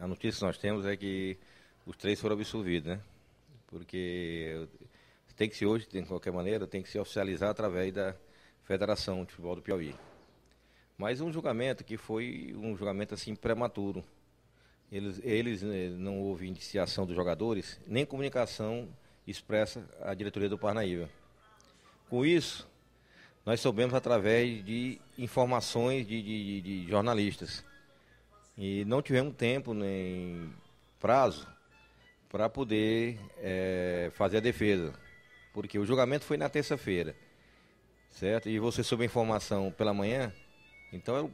a notícia que nós temos é que os três foram absolvidos, né? Porque tem que se hoje, de qualquer maneira, tem que se oficializar através da Federação de Futebol do Piauí. Mas um julgamento que foi um julgamento assim prematuro. Eles, eles eh, não houve indiciação dos jogadores, nem comunicação expressa à diretoria do Parnaíba. Com isso, nós soubemos através de informações de, de, de jornalistas e não tivemos tempo nem prazo para poder é, fazer a defesa, porque o julgamento foi na terça-feira, certo? E você soube a informação pela manhã, então, eu,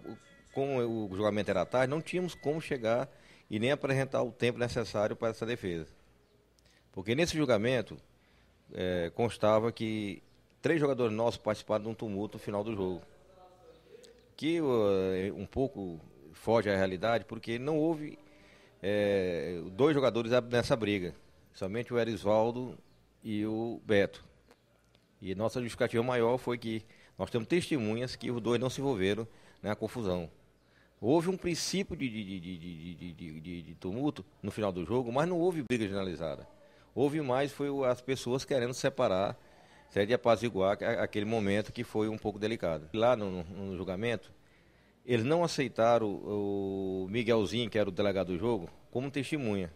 como o julgamento era tarde, não tínhamos como chegar e nem apresentar o tempo necessário para essa defesa. Porque nesse julgamento é, constava que três jogadores nossos participaram de um tumulto no final do jogo. Que uh, um pouco foge à realidade, porque não houve é, dois jogadores nessa briga. Somente o Erisvaldo e o Beto. E nossa justificativa maior foi que nós temos testemunhas que os dois não se envolveram na confusão. Houve um princípio de, de, de, de tumulto no final do jogo, mas não houve briga generalizada. Houve mais foi as pessoas querendo separar, de apaziguar aquele momento que foi um pouco delicado. Lá no, no julgamento, eles não aceitaram o Miguelzinho, que era o delegado do jogo, como testemunha.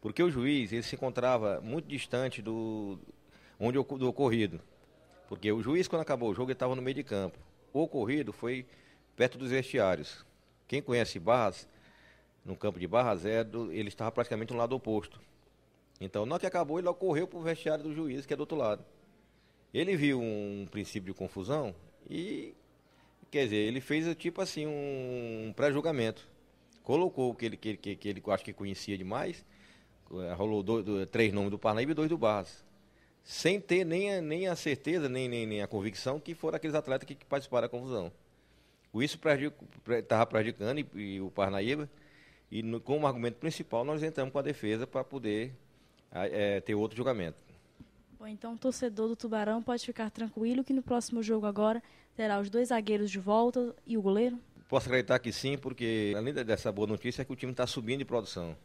Porque o juiz ele se encontrava muito distante do, onde, do ocorrido. Porque o juiz, quando acabou o jogo, ele estava no meio de campo. O ocorrido foi perto dos vestiários. Quem conhece Barras, no campo de Barras, é do, ele estava praticamente no lado oposto. Então, na que acabou, ele ocorreu para o vestiário do juiz, que é do outro lado. Ele viu um princípio de confusão e Quer dizer, ele fez tipo assim um pré-julgamento. Colocou o que ele, que, que, ele acho que conhecia demais. Eh, rolou dois, dois, três nomes do Parnaíba e dois do Barras. Sem ter nem a, nem a certeza, nem, nem, nem a convicção que foram aqueles atletas que, que participaram da confusão. Com isso estava prejudicando e, e, o Parnaíba. E no, como argumento principal, nós entramos com a defesa para poder é, ter outro julgamento. Bom, então o torcedor do Tubarão pode ficar tranquilo que no próximo jogo agora terá os dois zagueiros de volta e o goleiro? Posso acreditar que sim, porque além dessa boa notícia é que o time está subindo de produção.